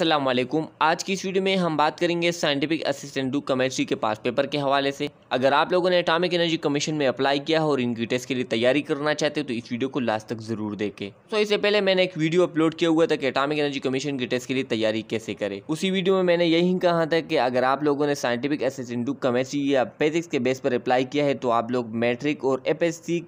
असलम आज की इस वीडियो में हम बात करेंगे साइंटिफिक असिस्टेंट डू कमेस्ट्री के पास पेपर के हवाले से अगर आप लोगों ने अटामिक एनर्जी कमीशन में अप्लाई किया हो और इनकी टेस्ट के लिए तैयारी करना चाहते हो तो इस वीडियो को लास्ट तक जरूर देखें तो इससे पहले मैंने एक वीडियो अपलोड किया हुआ था कि अटामिक एनर्जी कमीशन की टेस्ट के लिए तैयारी कैसे करें उसी वीडियो में मैंने यही कहा था कि अगर आप लोगों ने साइंटिफिक असिस्टेंट डू कमेस्ट्री या फिजिक्स के बेस पर अप्लाई किया है तो आप लोग मैट्रिक और एप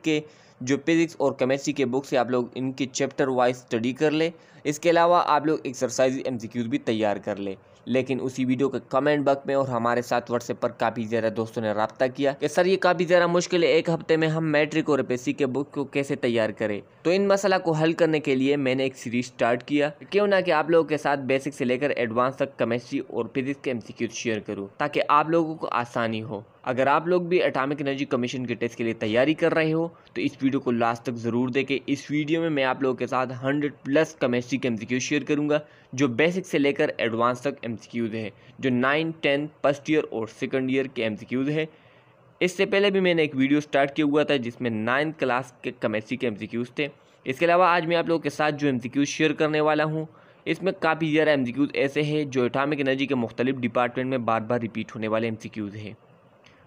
के जो फिज़िक्स और केमिस्ट्री के बुक से आप लोग इनकी चैप्टर वाइज स्टडी कर ले इसके अलावा आप लोग एक्सरसाइज एम भी तैयार कर ले लेकिन उसी वीडियो के कमेंट बक में और हमारे साथ व्हाट्सएप पर काफ़ी ज़्यादा दोस्तों ने रबता किया कि सर ये काफ़ी ज़्यादा मुश्किल है एक हफ्ते में हम मैट्रिक और पेसी के बुक को कैसे तैयार करें तो इन मसला को हल करने के लिए मैंने एक सीरीज स्टार्ट किया क्यों ना कि आप लोगों के साथ बेसिक से लेकर एडवांस तक केमिस्ट्री और फिजिक्स के एमसीक्यू शेयर करूँ ताकि आप लोगों को आसानी हो अगर आप लोग भी एटॉमिक एनर्जी कमीशन के टेस्ट के लिए तैयारी कर रहे हो तो इस वीडियो को लास्ट तक ज़रूर देखें इस वीडियो में मैं आप लोगों के साथ 100 प्लस केमिस्ट्री के एमसीक्यू शेयर करूंगा जो बेसिक से लेकर एडवांस तक एम है जो नाइन टेंथ फर्स्ट ईयर और सेकेंड ईयर के एम है इससे पहले भी मैंने एक वीडियो स्टार्ट किया हुआ था जिसमें नाइन्थ क्लास के कमेसी के एम थे इसके अलावा आज मैं आप लोगों के साथ जो एम शेयर करने वाला हूँ इसमें काफ़ी ज़्यादा एम ऐसे हैं जो एटामिक एनर्जी के मुख्तलिफ डिपार्टमेंट में बार बार रिपीट होने वाले एम हैं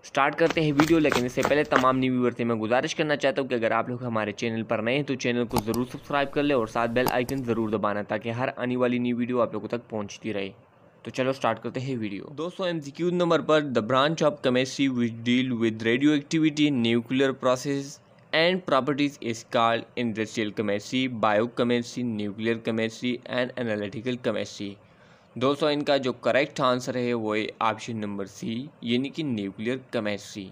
स्टार्ट करते हैं वीडियो लेकिन इससे पहले तमाम न्यू व्यूवर से मैं गुजारिश करना चाहता हूँ कि अगर आप लोग हमारे चैनल पर नए हैं तो चैनल को ज़रूर सब्सक्राइब कर ले और साथ बेल आइकन ज़रूर दबाना ताकि हर आने वाली न्यू वीडियो आप लोगों तक पहुँचती रहे तो चलो स्टार्ट करते हैं वीडियो दोस्तों एमसीक्यू नंबर पर the branch of chemistry which deal with radioactivity nuclear process and properties is called industrial industrial bio biochemistry, nuclear chemistry and analytical chemistry. दोस्तों इनका जो करेक्ट आंसर है वो है ऑप्शन नंबर सी यानी कि nuclear chemistry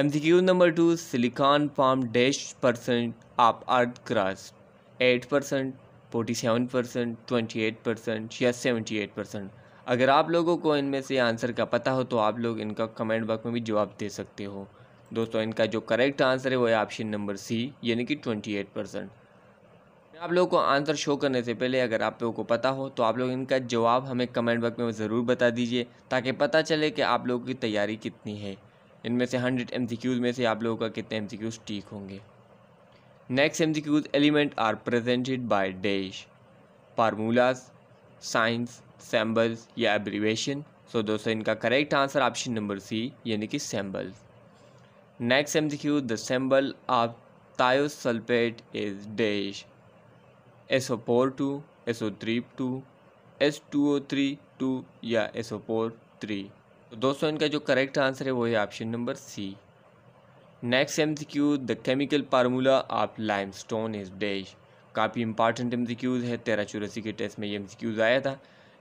MCQ number two silicon form dash percent of earth crust eight percent forty seven percent twenty eight percent या seventy eight percent अगर आप लोगों को इनमें से आंसर का पता हो तो आप लोग इनका कमेंट बॉक्स में भी जवाब दे सकते हो दोस्तों इनका जो करेक्ट आंसर है वो है ऑप्शन नंबर सी यानी कि ट्वेंटी एट परसेंट आप लोगों को आंसर शो करने से पहले अगर आप लोगों को पता हो तो आप लोग इनका जवाब हमें कमेंट बॉक्स में ज़रूर बता दीजिए ताकि पता चले कि आप लोगों की तैयारी कितनी है इनमें से हंड्रेड एम में से आप लोगों का कितने एम ठीक होंगे next M element are presented by dash formulas signs symbols या एब्रीवेशन सो दोस्तों इनका correct answer option number C यानी कि symbols next M the symbol of thiosulphate is dash S O four two S O three two S two O three two या S O four three तो दोस्तों इनका जो correct answer है वो है option number C next M C Q the chemical formula of limestone is dash काफ़ी important M C Qs है तेरह चौरासी के टेस्ट में ये एम सी क्यूज़ आया था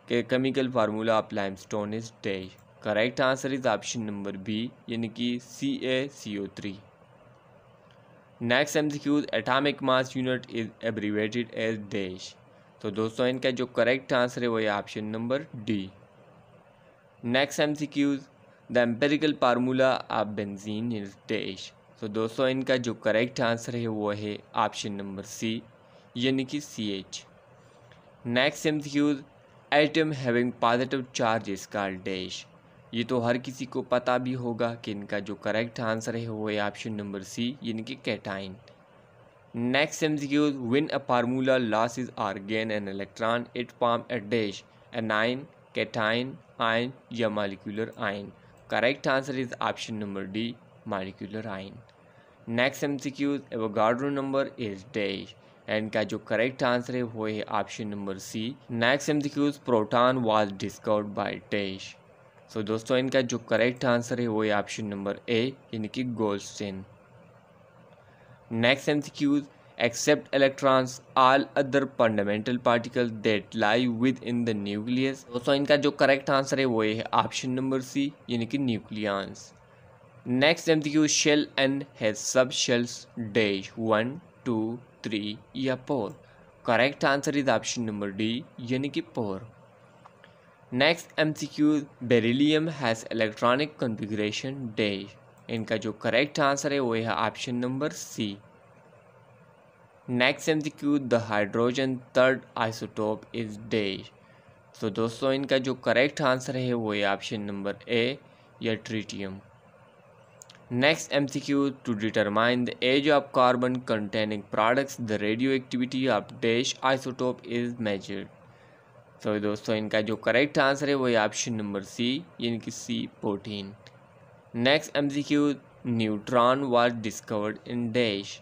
कि chemical formula of limestone is dash correct answer is option number B यानी कि C A C O three next M atomic mass unit is abbreviated as dash तो दोस्तों इनका जो करेक्ट आंसर है वो है option number D next M the empirical formula of benzene is dash तो दोस्तों इनका जो करेक्ट आंसर है वो है ऑप्शन नंबर सी यानी कि C H next M atom having positive charge is called dash ये तो हर किसी को पता भी होगा कि इनका जो करेक्ट आंसर है वो है ऑप्शन नंबर सी यानी कि cation next M when a formula loss or gain an electron it form a dash anion cation ion या molecular ion correct answer is option number D molecular ion next M C Qs Avogadro number is dash and का जो correct answer है वो है option number C next M C Qs proton was discovered by dash so so, दोस्तों इनका जो correct answer है वो है ऑप्शन नंबर ए यानी कि चेन next M except electrons all other fundamental particle that lie within the nucleus दोस्तों इनका जो करेक्ट आंसर है वो है ऑप्शन नंबर सी यानी कि nucleons next M shell and has sub shells dash one two three या four correct answer is option number D यानी कि four next M C Q beryllium has electronic configuration dash इनका जो correct answer है वो है option number C next M C Q the hydrogen third isotope is dash तो दोस्तों इनका जो करेक्ट आंसर है वो है ऑप्शन नंबर ए या tritium next M C Q to determine the age of carbon containing products the radioactivity of dash isotope is measured तो दोस्तों इनका जो करेक्ट आंसर है वो है ऑप्शन नंबर सी यानी कि C fourteen next M C Q neutron was discovered in dash 1931,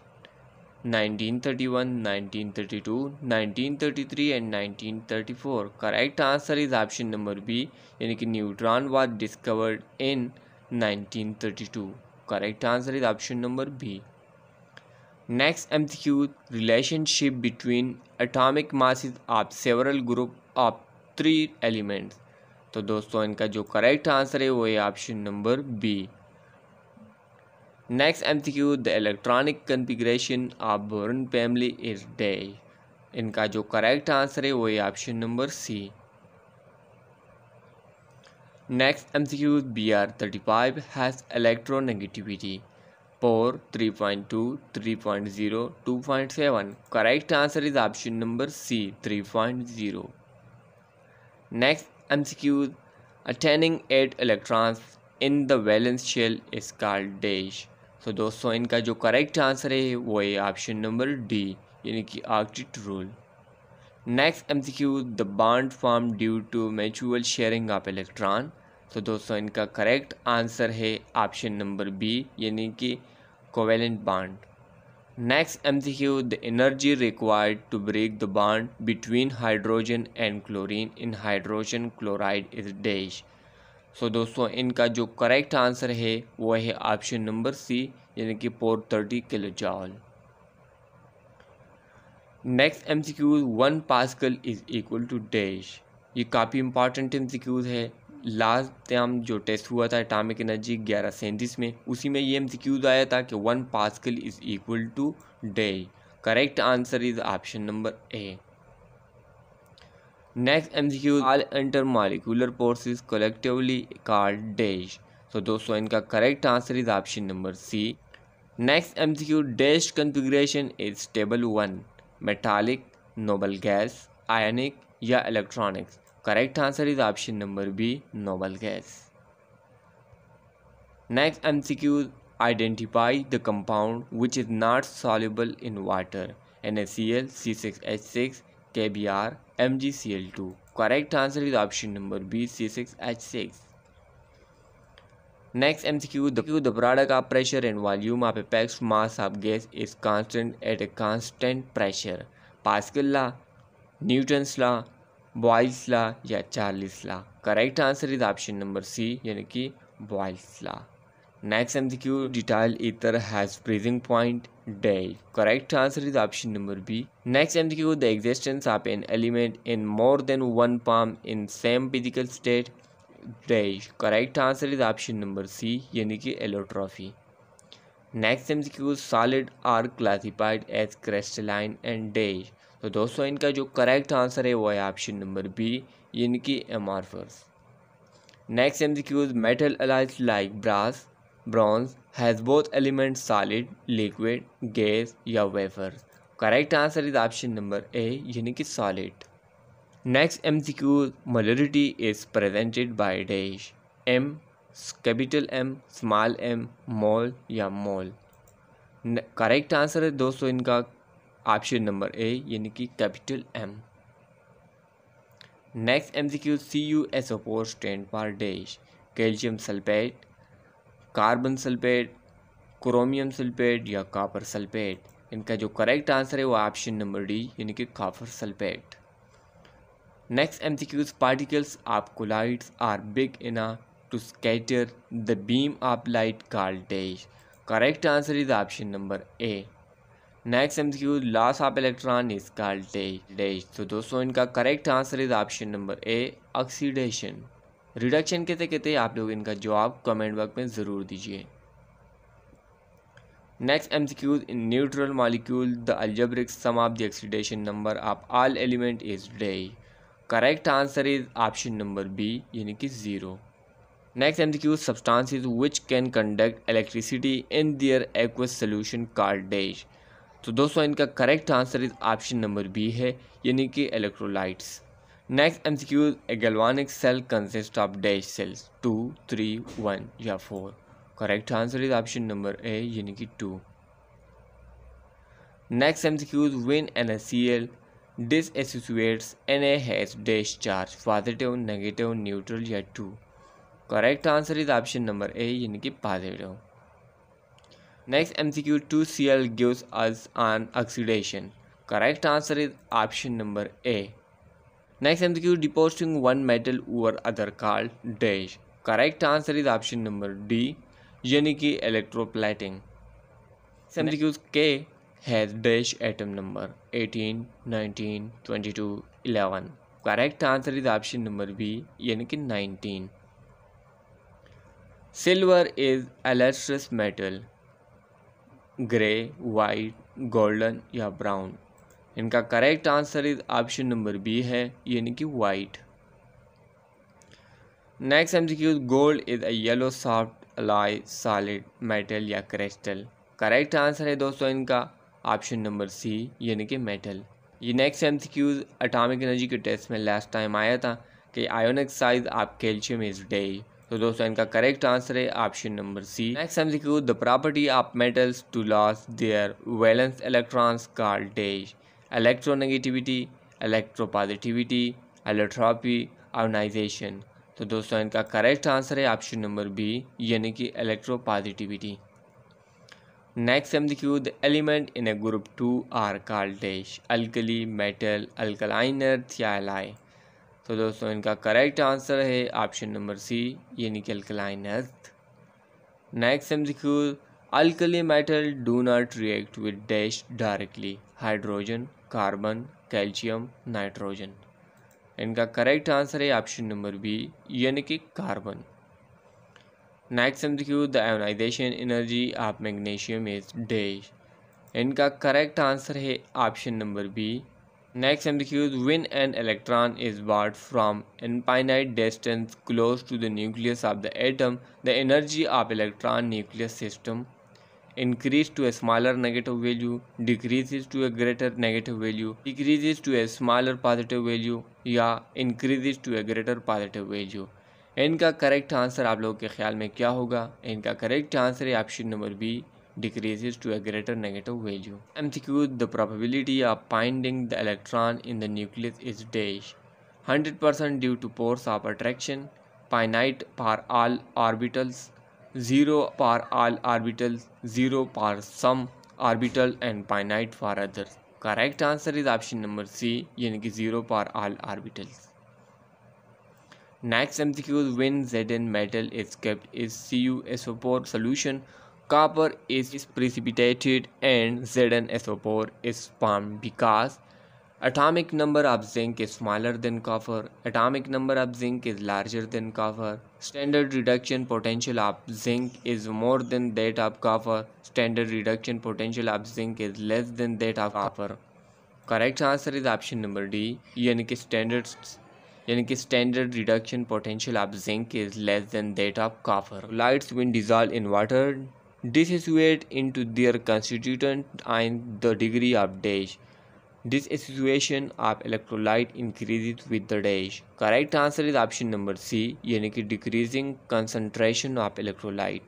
1932, 1933 and 1934 correct answer is option number B यानी कि neutron was discovered in 1932 correct answer is option number B next MCQ relationship between atomic masses of several group of three elements तो दोस्तों इनका जो correct answer है वो है option number B next M C Q the electronic configuration of boron family is dash इनका जो correct answer है वो है option number C next M C Q B R thirty five has electronegativity four three point two three point zero two point seven correct answer is option number C three point zero C Qs attaining eight electrons in the valence shell is called dash तो दोस्तों इनका जो correct answer है वो है option number D यानी कि octet rule next M C Qs the bond form due to mutual sharing of electron तो दोस्तों इनका करेक्ट आंसर है ऑप्शन नंबर बी यानी कि covalent bond Next MCQ the energy required to break the bond between hydrogen and chlorine in hydrogen chloride is dash. So so, दोस्तों इनका जो correct answer है वो है ऑप्शन नंबर सी यानी कि फोर थर्टी किलो चावल next M C Qs one pascal is equal to dash ये काफ़ी इंपॉर्टेंट एम सी क्यूज है लास्ट टाइम जो टेस्ट हुआ था एटामिक एनर्जी ग्यारह सैंतीस में उसी में ये एम आया था कि one pascal is equal to dash correct answer is option number A next M C Qs all intermolecular forces collectively called dash तो दोस्तों इनका correct answer is option number C next M C Q dash configuration is stable one metallic noble gas ionic या electronics correct answer is option number B noble gas next M C Q identify the compound which is not soluble in water N S C L C six H six K B R M G C L two correct answer is option number B C six H six M C Q the product of pressure and volume of a packed mass of gas is constant at a constant pressure Pascal law Newton's law Boyle's law या Charles law correct answer is option number C यानी कि Boyle's law next M Q diethyl ether has freezing point dash correct answer is option number B next M Q the existence of an element in more than one form in same physical state dash correct answer is option number C यानी कि allotropy next M Q solid are classified as crystalline and dash तो दोस्तों इनका जो correct answer है वो है option number B इनकी M next M Qs metal alloys like brass bronze has both element solid liquid gas या vapours correct answer is option number A यानी कि solid next M C Qs molarity is presented by dash M capital M small M mol या mol correct answer है दोस्तों इनका option number A यानी कि capital M next M C Q C U S O four stand for dash calcium sulphate carbon sulphate chromium sulphate या copper sulphate इनका जो correct answer है वो ऑप्शन नंबर डी यानी कि copper sulphate next M C Qs particles of colloids are big enough to scatter the beam of light called dash correct answer is option number A next M C loss of electron is called dash तो दोस्तों इनका correct answer is option number A oxidation reduction कहते कहते आप लोग इनका जवाब comment box में ज़रूर दीजिए next M C Qs in neutral molecule the algebraic sum of the oxidation number of all element is dash correct answer is option number B यानी कि zero next M C Qs substances which can conduct electricity in their aqueous solution called dash तो दोस्तों इनका correct answer is option number B है यानी कि electrolytes next M C a galvanic cell consist of dash sales to three one या four correct answer is option number A यानी कि two next M C when N A C L associates N A has dash charge positive negative neutral या two correct answer is option number A यानी कि positive Next MCQ 2Cl gives us an oxidation. Correct answer is option number A. Next MCQ depositing one metal over other called dash. Correct answer is option number D यानी कि electroplating MCQs K has dash atom number 18, 19, 22, 11. Correct answer is option number B यानी कि 19. Silver is a lustrous metal grey white golden या brown इनका correct answer is option number B है यानी कि white next M C Qs gold is a yellow soft alloy solid metal या crystal correct answer है दोस्तों इनका ऑप्शन नंबर सी यानी कि मेटल ये next M C Qs atomic energy के टेस्ट में लास्ट टाइम आया था कि ionic size of calcium is dash तो दोस्तों इनका करेक्ट आंसर है ऑप्शन नंबर सी नेक्स्ट हम सीखो the property of metals to loss their valence electrons call dash electronegativity electropositivity allotropy ionization तो दोस्तों इनका करेक्ट आंसर है ऑप्शन नंबर बी यानी कि इलेक्ट्रो पॉजिटिविटी नेक्स्ट हम देखिए the element in A group two are call dash alkali metal alkaline थियालाई तो दोस्तों इनका करेक्ट आंसर है ऑप्शन नंबर सी ये निकल क्लाइनथ next MCQ alkali metal do not react with dash directly hydrogen carbon calcium nitrogen इनका correct answer है option number B यानी कि carbon next MCQ the ionization energy of magnesium is dash इनका correct answer है option number B Next MCQs when an electron is barred from infinite distance close to the nucleus of the atom, the energy of electron nucleus system increase to a smaller negative value, decreases to a greater negative value, decreases to a smaller positive value या increases to a greater positive value. इनका correct answer आप लोगों के ख्याल में क्या होगा इनका करेक्ट आंसर है option number B decreases to a greater negative value. MCQ The probability of finding the electron in the nucleus is dash 100% due to force of attraction, finite for all orbitals, 0 for all orbitals, 0 for some orbital and finite for others. Correct answer is option number C, यानी 0 for all orbitals. Next MCQ when Zn metal is kept is CuSO4 solution Copper is precipitated and ZnSO4 is formed because atomic number of zinc is smaller than copper, atomic number of zinc is larger than copper, standard reduction potential of zinc is more than that of copper, standard reduction potential of zinc is less than that of copper. Correct answer is option number D, यानी कि standard यानी कि standard reduction potential of zinc is less than that of copper lights when dissolve in water dissociate into their constituent and the degree of dash. Dissociation of electrolyte increases with the dash. Correct answer is option number C, यानी decreasing concentration of electrolyte.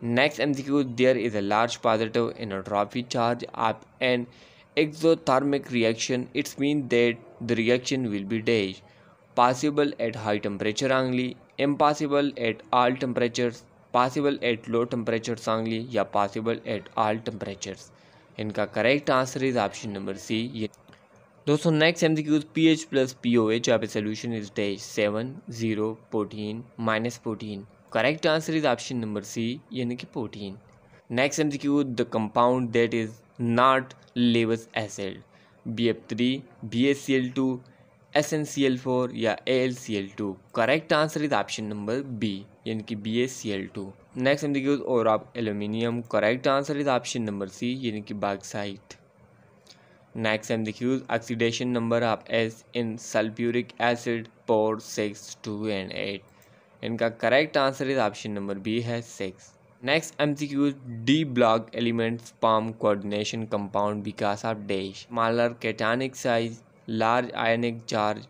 Next MCQ there is a large positive inotropy charge of an exothermic reaction. It means that the reaction will be dash. Possible at high temperature only, impossible at all temperatures. Possible at low temperature सांगली या possible at all temperatures इनका correct answer is option number C ये दोस्तों next M P H plus P O H of solution is dash seven zero fourteen minus fourteen correct answer is option number C यानी कि fourteen next M C the compound that is not Lewis acid B F three B S C L two S N C L four या A L C L two correct answer is option number B यानी कि B S C L two next हम देखिए और आप aluminium correct answer is option number C यानी कि bauxite next हम देखिए oxidation number of S in sulphuric acid four six two and eight इनका correct answer is option number B है six next M C Qs D block elements form coordination compound Vikas of dash smaller cationic size large ionic charge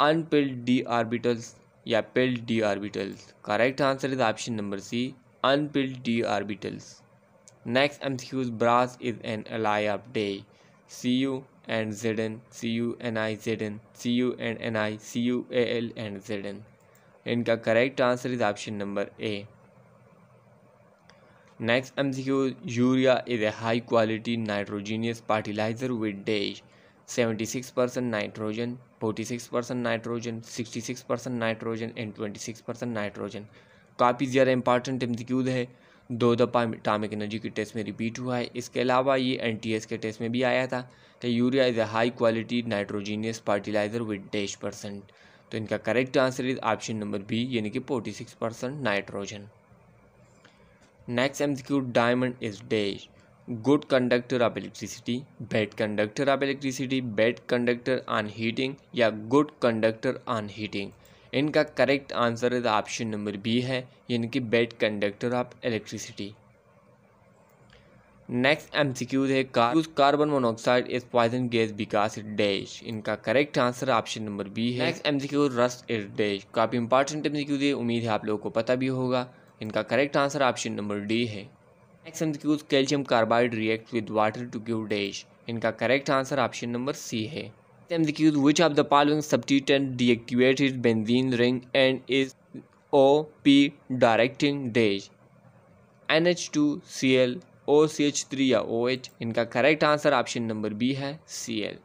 unfilled D orbitals या filled D orbitals correct answer is option number C unfilled D orbitals next M brass is an alloy of dash C U and Z N C U N I Z N C U and N I C U A L and Z N इनका correct answer is option number A next M C urea is a high quality nitrogenous fertilizer with dash seventy six percent nitrogen forty six percent nitrogen sixty six percent nitrogen and twenty six percent nitrogen काफ़ी ज़्यादा important MCQs है दो दफ़ा atomic energy के test में repeat हुआ है इसके अलावा ये एस के टेस्ट में भी आया था कि urea is a high quality nitrogenous fertilizer with dash percent तो इनका correct answer is option number B यानी कि forty six percent nitrogen next MCQ diamond is dash good conductor of electricity bad conductor of electricity bad conductor on heating या good conductor on heating इनका correct answer is option number B है यानी कि bad conductor of electricity next M C Qs है car carbon monoxide is poison gas because it dash इनका correct answer option number B है next M C Q rust is dash काफ़ी important M C Qs है उम्मीद है आप लोगों को पता भी होगा इनका correct answer option number D है next MCQs calcium carbide react with water to give dash इनका correct answer option number C है MCQs which of the following deactivate is benzene ring and is O P directing dash N H two C L O C H three या O H इनका correct answer option number B है C L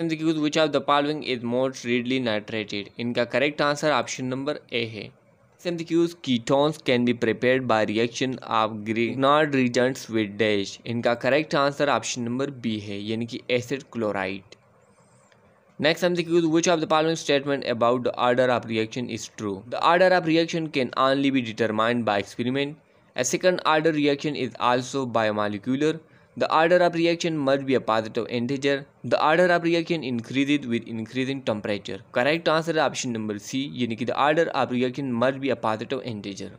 MCQs which of the following is most readily nitrated इनका correct answer option number A है सिंथिक्यूज ketones can be prepare by reaction of Grignard reagents with dash इनका correct answer option number B है यानी कि acid chloride next सिंथिक्यूज which of the following statement about the order of reaction is true the order of reaction can only be determined by experiment a second order reaction is also bimolecular The order of reaction must be a positive integer. The order of reaction increases with increasing temperature. Correct answer है option number C यानी कि the order of reaction must be a positive integer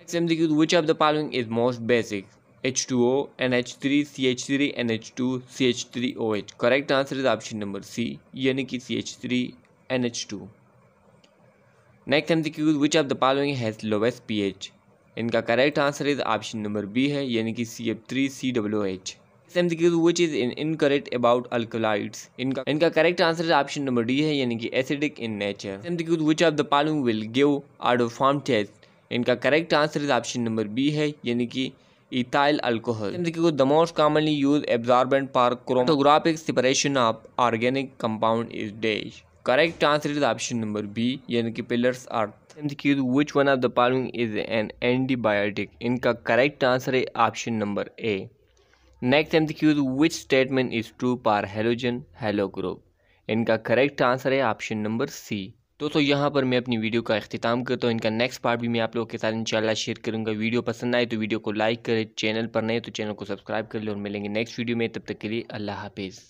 next MCQ which of the following is most basic H2O NH3 CH3 NH2 CH3OH correct answer is option number C यानी कि CH3 NH2 next MCQ which of the following has lowest pH इनका correct answer is option number B है यानी कि C F three C W H which is in incorrect about alkaloids इनका इनका correct answer option number D है यानी कि acidic in nature which of the following will give iodoform test इनका correct answer is option number B है यानी कि ethyl alcohol the most commonly use absorbent for chromatographic separation of organic compound is dash correct answer is option number B यानी कि pillars are MCQ which one of the following is an antibiotic इनका correct answer है option number A next Qs which statement is true for halogen halo group इनका correct answer है option number C तो तो यहाँ पर मैं अपनी वीडियो का अख्ताम करता हूँ इनका नेक्स्ट पार्ट भी मैं आप लोगों के साथ इंशाल्लाह शेयर करूँगा वीडियो पसंद आए तो वीडियो को लाइक करें चैनल पर नए तो चैनल को सब्सक्राइब कर लें और मिलेंगे नेक्स्ट वीडियो में तब तक के लिए अल्लाह हाफिज़